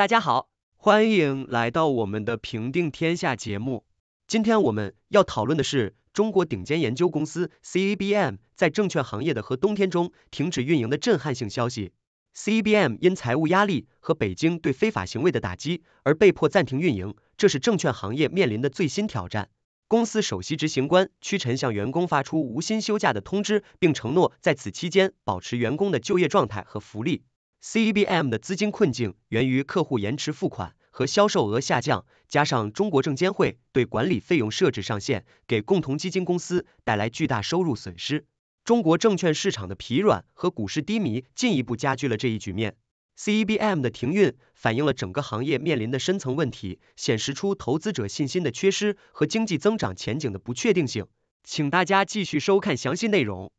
大家好，欢迎来到我们的《平定天下》节目。今天我们要讨论的是中国顶尖研究公司 CBM a 在证券行业的和冬天中停止运营的震撼性消息。CBM a 因财务压力和北京对非法行为的打击而被迫暂停运营，这是证券行业面临的最新挑战。公司首席执行官屈晨向员工发出无薪休假的通知，并承诺在此期间保持员工的就业状态和福利。Cebm 的资金困境源于客户延迟付款和销售额下降，加上中国证监会对管理费用设置上限，给共同基金公司带来巨大收入损失。中国证券市场的疲软和股市低迷进一步加剧了这一局面。Cebm 的停运反映了整个行业面临的深层问题，显示出投资者信心的缺失和经济增长前景的不确定性。请大家继续收看详细内容。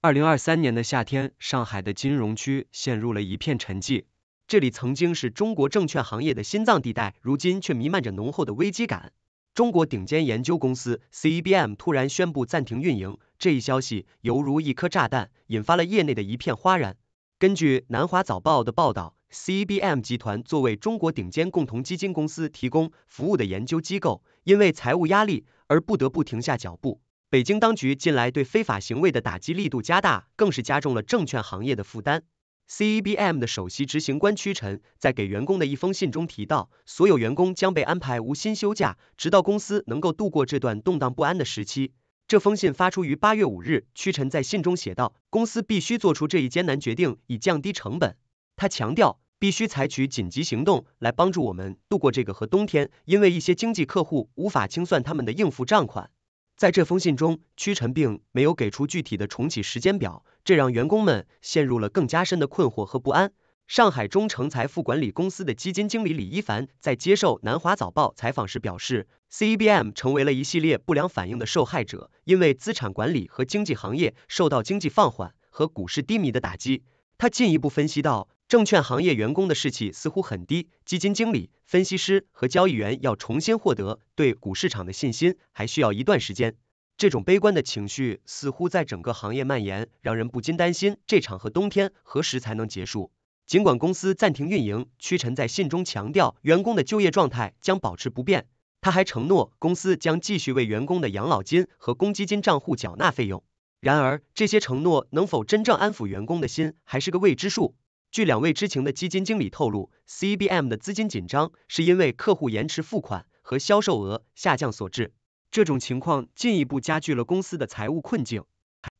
二零二三年的夏天，上海的金融区陷入了一片沉寂。这里曾经是中国证券行业的心脏地带，如今却弥漫着浓厚的危机感。中国顶尖研究公司 CEBM 突然宣布暂停运营，这一消息犹如一颗炸弹，引发了业内的一片哗然。根据南华早报的报道，CEBM 集团作为中国顶尖共同基金公司提供服务的研究机构，因为财务压力而不得不停下脚步。北京当局近来对非法行为的打击力度加大，更是加重了证券行业的负担。CEBM 的首席执行官屈臣在给员工的一封信中提到，所有员工将被安排无薪休假，直到公司能够度过这段动荡不安的时期。这封信发出于八月五日。屈臣在信中写道：“公司必须做出这一艰难决定，以降低成本。”他强调，必须采取紧急行动来帮助我们度过这个和冬天，因为一些经济客户无法清算他们的应付账款。在这封信中，屈臣并没有给出具体的重启时间表，这让员工们陷入了更加深的困惑和不安。上海中诚财富管理公司的基金经理李一凡在接受南华早报采访时表示，CBM 成为了一系列不良反应的受害者，因为资产管理和经济行业受到经济放缓和股市低迷的打击。他进一步分析到。证券行业员工的士气似乎很低，基金经理、分析师和交易员要重新获得对股市场的信心，还需要一段时间。这种悲观的情绪似乎在整个行业蔓延，让人不禁担心这场“和冬天”何时才能结束。尽管公司暂停运营，屈臣在信中强调，员工的就业状态将保持不变。他还承诺，公司将继续为员工的养老金和公积金账户缴纳费用。然而，这些承诺能否真正安抚员工的心，还是个未知数。据两位知情的基金经理透露，CBM 的资金紧张是因为客户延迟付款和销售额下降所致。这种情况进一步加剧了公司的财务困境。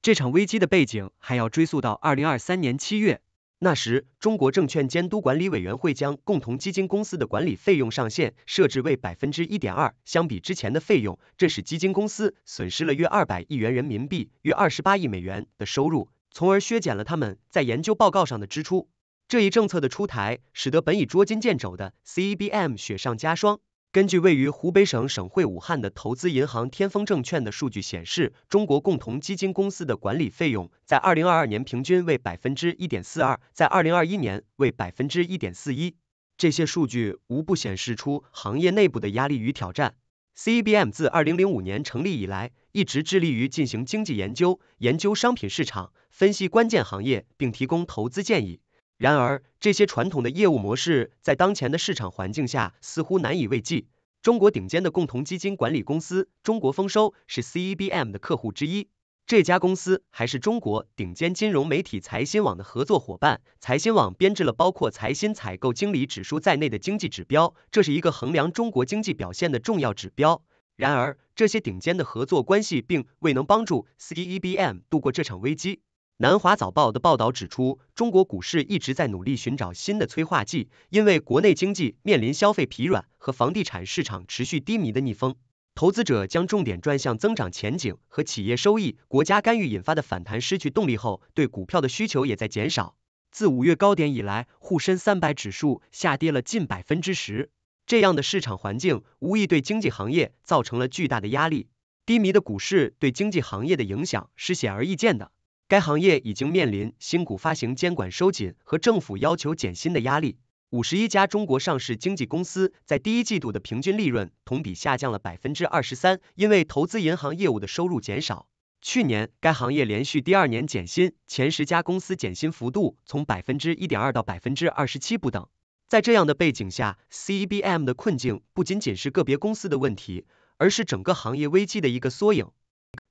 这场危机的背景还要追溯到二零二三年七月，那时中国证券监督管理委员会将共同基金公司的管理费用上限设置为百分之一点二。相比之前的费用，这使基金公司损失了约二百亿元人民币、约二十八亿美元的收入，从而削减了他们在研究报告上的支出。这一政策的出台，使得本已捉襟见肘的 C B M 雪上加霜。根据位于湖北省省会武汉的投资银行天风证券的数据显示，中国共同基金公司的管理费用在二零二二年平均为百分之一点四二，在二零二一年为百分之一点四一。这些数据无不显示出行业内部的压力与挑战。C B M 自二零零五年成立以来，一直致力于进行经济研究、研究商品市场、分析关键行业，并提供投资建议。然而，这些传统的业务模式在当前的市场环境下似乎难以为继。中国顶尖的共同基金管理公司中国丰收是 CEBM 的客户之一，这家公司还是中国顶尖金融媒体财新网的合作伙伴。财新网编制了包括财新采购经理指数在内的经济指标，这是一个衡量中国经济表现的重要指标。然而，这些顶尖的合作关系并未能帮助 CEBM 度过这场危机。南华早报的报道指出，中国股市一直在努力寻找新的催化剂，因为国内经济面临消费疲软和房地产市场持续低迷的逆风。投资者将重点转向增长前景和企业收益。国家干预引发的反弹失去动力后，对股票的需求也在减少。自五月高点以来，沪深三百指数下跌了近百分之十。这样的市场环境无疑对经济行业造成了巨大的压力。低迷的股市对经济行业的影响是显而易见的。该行业已经面临新股发行监管收紧和政府要求减薪的压力。五十一家中国上市经纪公司在第一季度的平均利润同比下降了百分之二十三，因为投资银行业务的收入减少。去年，该行业连续第二年减薪，前十家公司减薪幅度从百分之一点二到百分之二十七不等。在这样的背景下，CEBM 的困境不仅仅是个别公司的问题，而是整个行业危机的一个缩影。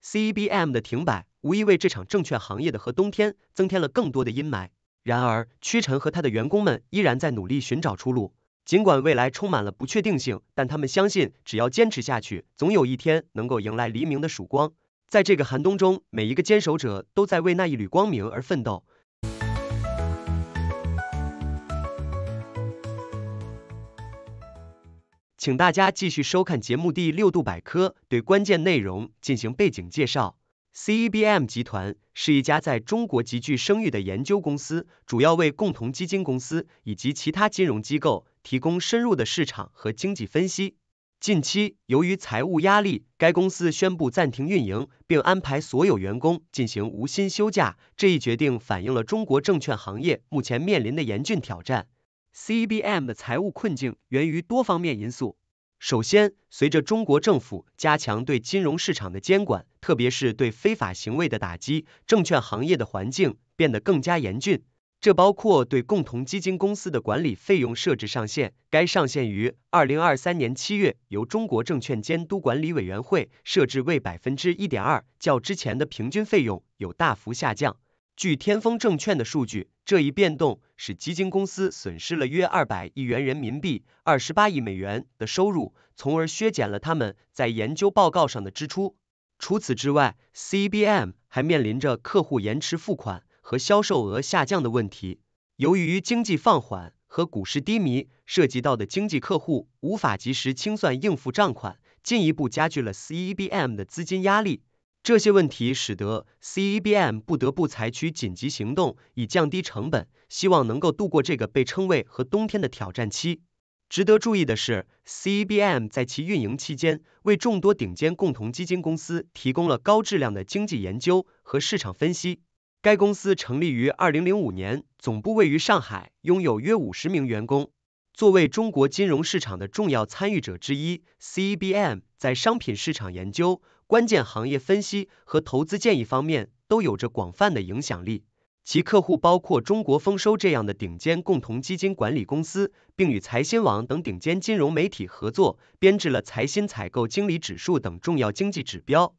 CEBM 的停摆。无疑为这场证券行业的“和冬”天增添了更多的阴霾。然而，屈臣和他的员工们依然在努力寻找出路。尽管未来充满了不确定性，但他们相信，只要坚持下去，总有一天能够迎来黎明的曙光。在这个寒冬中，每一个坚守者都在为那一缕光明而奋斗。请大家继续收看节目《第六度百科》，对关键内容进行背景介绍。CEBM 集团是一家在中国极具声誉的研究公司，主要为共同基金公司以及其他金融机构提供深入的市场和经济分析。近期，由于财务压力，该公司宣布暂停运营，并安排所有员工进行无薪休假。这一决定反映了中国证券行业目前面临的严峻挑战。CEBM 的财务困境源于多方面因素。首先，随着中国政府加强对金融市场的监管。特别是对非法行为的打击，证券行业的环境变得更加严峻。这包括对共同基金公司的管理费用设置上限，该上限于二零二三年七月由中国证券监督管理委员会设置为百分之一点二，较之前的平均费用有大幅下降。据天风证券的数据，这一变动使基金公司损失了约二百亿元人民币、二十八亿美元的收入，从而削减了他们在研究报告上的支出。除此之外，CBM 还面临着客户延迟付款和销售额下降的问题。由于经济放缓和股市低迷，涉及到的经济客户无法及时清算应付账款，进一步加剧了 CBM 的资金压力。这些问题使得 CBM 不得不采取紧急行动以降低成本，希望能够度过这个被称为“和冬天”的挑战期。值得注意的是，CEBM 在其运营期间为众多顶尖共同基金公司提供了高质量的经济研究和市场分析。该公司成立于2005年，总部位于上海，拥有约50名员工。作为中国金融市场的重要参与者之一，CEBM 在商品市场研究、关键行业分析和投资建议方面都有着广泛的影响力。其客户包括中国丰收这样的顶尖共同基金管理公司，并与财新网等顶尖金融媒体合作，编制了财新采购经理指数等重要经济指标。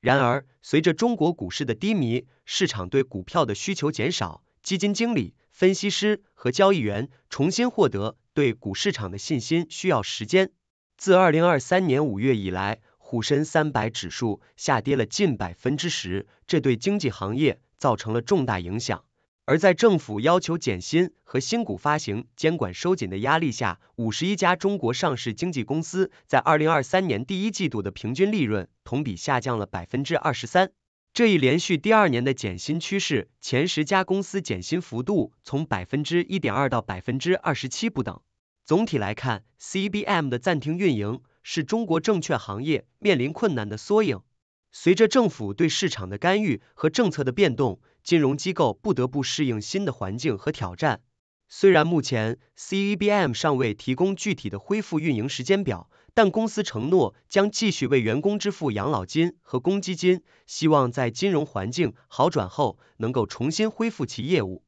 然而，随着中国股市的低迷，市场对股票的需求减少，基金经理、分析师和交易员重新获得对股市场的信心需要时间。自二零二三年五月以来，沪深三百指数下跌了近百分之十，这对经济行业。造成了重大影响。而在政府要求减薪和新股发行监管收紧的压力下，五十一家中国上市经纪公司在二零二三年第一季度的平均利润同比下降了百分之二十三。这一连续第二年的减薪趋势，前十家公司减薪幅度从百分之一点二到百分之二十七不等。总体来看，CBM 的暂停运营是中国证券行业面临困难的缩影。随着政府对市场的干预和政策的变动，金融机构不得不适应新的环境和挑战。虽然目前 CEBM 尚未提供具体的恢复运营时间表，但公司承诺将继续为员工支付养老金和公积金，希望在金融环境好转后能够重新恢复其业务。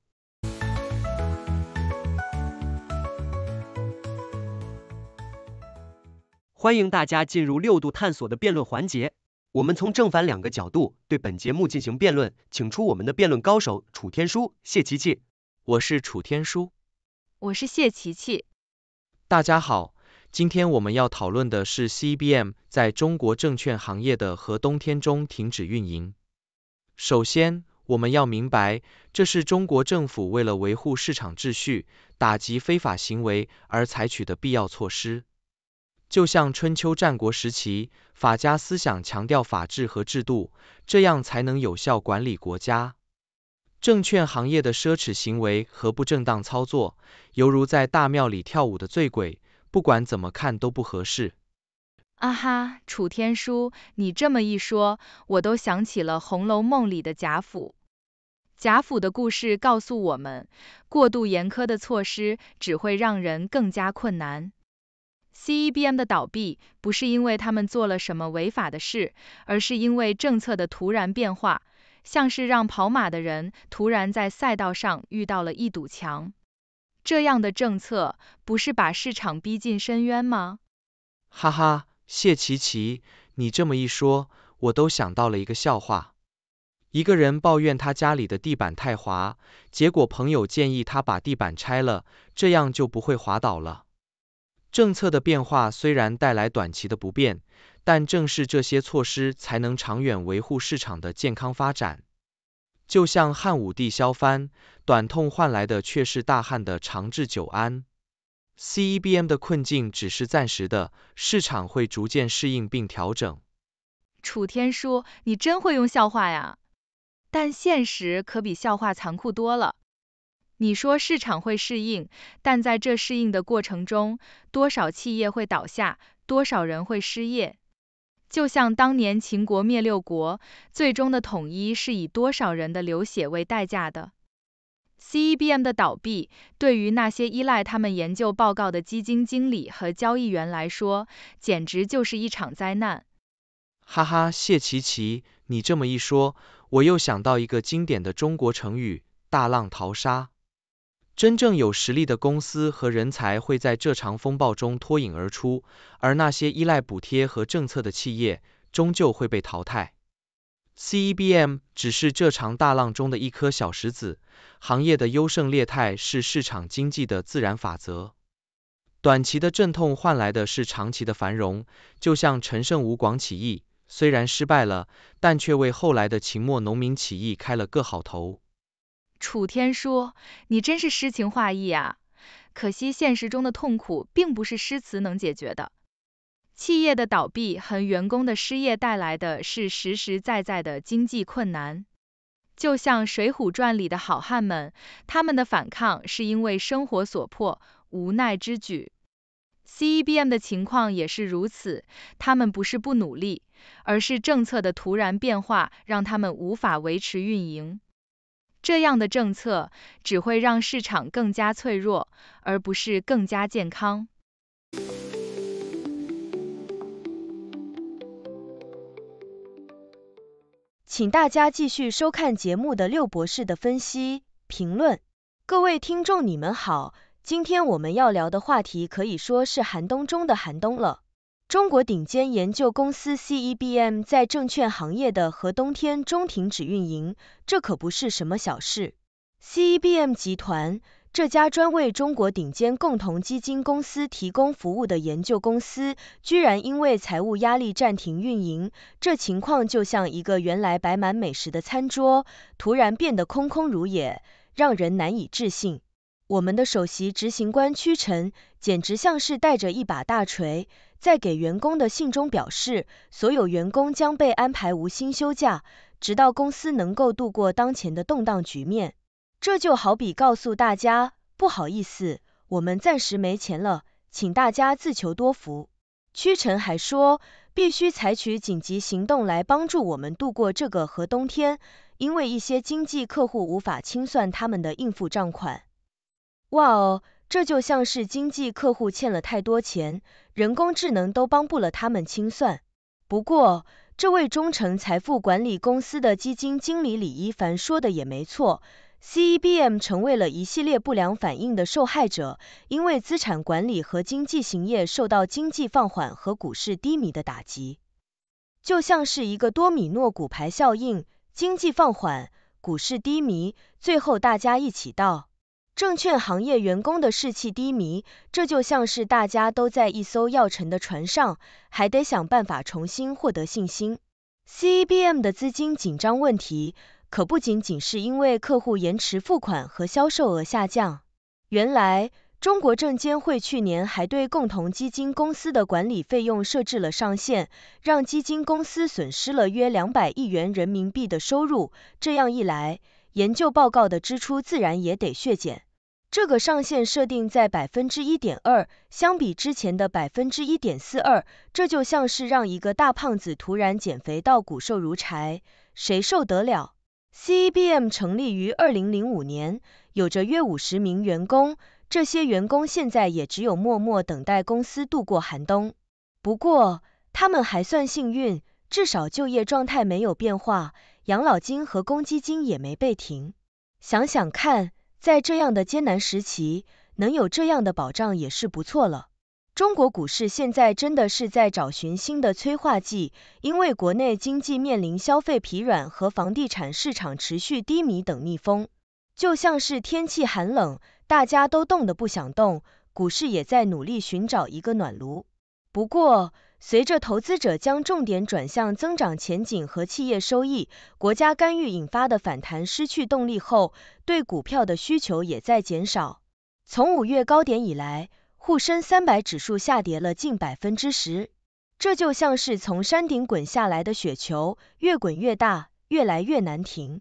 欢迎大家进入六度探索的辩论环节。我们从正反两个角度对本节目进行辩论，请出我们的辩论高手楚天舒、谢琪琪。我是楚天舒，我是谢琪琪。大家好，今天我们要讨论的是 CBM 在中国证券行业的和冬天中停止运营。首先，我们要明白，这是中国政府为了维护市场秩序、打击非法行为而采取的必要措施。就像春秋战国时期，法家思想强调法治和制度，这样才能有效管理国家。证券行业的奢侈行为和不正当操作，犹如在大庙里跳舞的醉鬼，不管怎么看都不合适。啊哈，楚天舒，你这么一说，我都想起了《红楼梦》里的贾府。贾府的故事告诉我们，过度严苛的措施只会让人更加困难。CEBM 的倒闭不是因为他们做了什么违法的事，而是因为政策的突然变化，像是让跑马的人突然在赛道上遇到了一堵墙。这样的政策不是把市场逼进深渊吗？哈哈，谢琪琪，你这么一说，我都想到了一个笑话。一个人抱怨他家里的地板太滑，结果朋友建议他把地板拆了，这样就不会滑倒了。政策的变化虽然带来短期的不便，但正是这些措施才能长远维护市场的健康发展。就像汉武帝削藩，短痛换来的却是大汉的长治久安。CEBM 的困境只是暂时的，市场会逐渐适应并调整。楚天舒，你真会用笑话呀！但现实可比笑话残酷多了。你说市场会适应，但在这适应的过程中，多少企业会倒下，多少人会失业？就像当年秦国灭六国，最终的统一是以多少人的流血为代价的？CEBM 的倒闭，对于那些依赖他们研究报告的基金经理和交易员来说，简直就是一场灾难。哈哈，谢琪琪，你这么一说，我又想到一个经典的中国成语——大浪淘沙。真正有实力的公司和人才会在这场风暴中脱颖而出，而那些依赖补贴和政策的企业终究会被淘汰。CEBM 只是这场大浪中的一颗小石子，行业的优胜劣汰是市场经济的自然法则。短期的阵痛换来的是长期的繁荣，就像陈胜吴广起义虽然失败了，但却为后来的秦末农民起义开了个好头。楚天说：“你真是诗情画意啊，可惜现实中的痛苦并不是诗词能解决的。企业的倒闭和员工的失业带来的是实实在在的经济困难。就像《水浒传》里的好汉们，他们的反抗是因为生活所迫，无奈之举。CEBM 的情况也是如此，他们不是不努力，而是政策的突然变化让他们无法维持运营。”这样的政策只会让市场更加脆弱，而不是更加健康。请大家继续收看节目的六博士的分析评论。各位听众，你们好，今天我们要聊的话题可以说是寒冬中的寒冬了。中国顶尖研究公司 CEBM 在证券行业的“和冬”天中停止运营，这可不是什么小事。CEBM 集团，这家专为中国顶尖共同基金公司提供服务的研究公司，居然因为财务压力暂停运营，这情况就像一个原来摆满美食的餐桌突然变得空空如也，让人难以置信。我们的首席执行官屈晨简直像是带着一把大锤。在给员工的信中表示，所有员工将被安排无薪休假，直到公司能够度过当前的动荡局面。这就好比告诉大家，不好意思，我们暂时没钱了，请大家自求多福。屈臣还说，必须采取紧急行动来帮助我们度过这个和冬天，因为一些经济客户无法清算他们的应付账款。哇哦！这就像是经济客户欠了太多钱，人工智能都帮不了他们清算。不过，这位中诚财富管理公司的基金经理李一凡说的也没错，CEBM 成为了一系列不良反应的受害者，因为资产管理和经济行业受到经济放缓和股市低迷的打击，就像是一个多米诺骨牌效应，经济放缓，股市低迷，最后大家一起倒。证券行业员工的士气低迷，这就像是大家都在一艘要沉的船上，还得想办法重新获得信心。CEBM 的资金紧张问题，可不仅仅是因为客户延迟付款和销售额下降。原来，中国证监会去年还对共同基金公司的管理费用设置了上限，让基金公司损失了约两百亿元人民币的收入。这样一来，研究报告的支出自然也得削减。这个上限设定在百分之一点二，相比之前的百分之一点四二，这就像是让一个大胖子突然减肥到骨瘦如柴，谁受得了？CEBM 成立于二零零五年，有着约五十名员工，这些员工现在也只有默默等待公司度过寒冬。不过，他们还算幸运，至少就业状态没有变化，养老金和公积金也没被停。想想看。在这样的艰难时期，能有这样的保障也是不错了。中国股市现在真的是在找寻新的催化剂，因为国内经济面临消费疲软和房地产市场持续低迷等逆风，就像是天气寒冷，大家都冻得不想动，股市也在努力寻找一个暖炉。不过，随着投资者将重点转向增长前景和企业收益，国家干预引发的反弹失去动力后，对股票的需求也在减少。从五月高点以来，沪深300指数下跌了近百分之十，这就像是从山顶滚下来的雪球，越滚越大，越来越难停。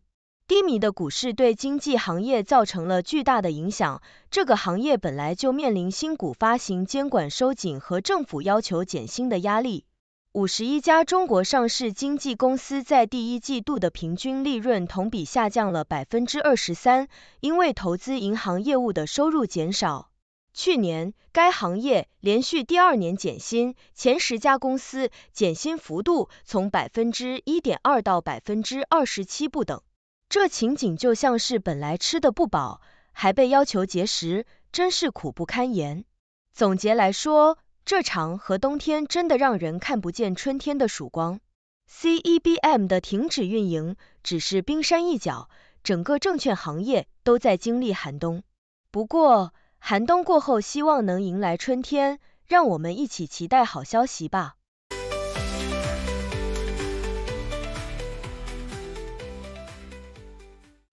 低迷的股市对经济行业造成了巨大的影响。这个行业本来就面临新股发行监管收紧和政府要求减薪的压力。五十一家中国上市经纪公司在第一季度的平均利润同比下降了百分之二十三，因为投资银行业务的收入减少。去年，该行业连续第二年减薪，前十家公司减薪幅度从百分之一点二到百分之二十七不等。这情景就像是本来吃的不饱，还被要求节食，真是苦不堪言。总结来说，这场和冬天真的让人看不见春天的曙光。CEBM 的停止运营只是冰山一角，整个证券行业都在经历寒冬。不过，寒冬过后，希望能迎来春天，让我们一起期待好消息吧。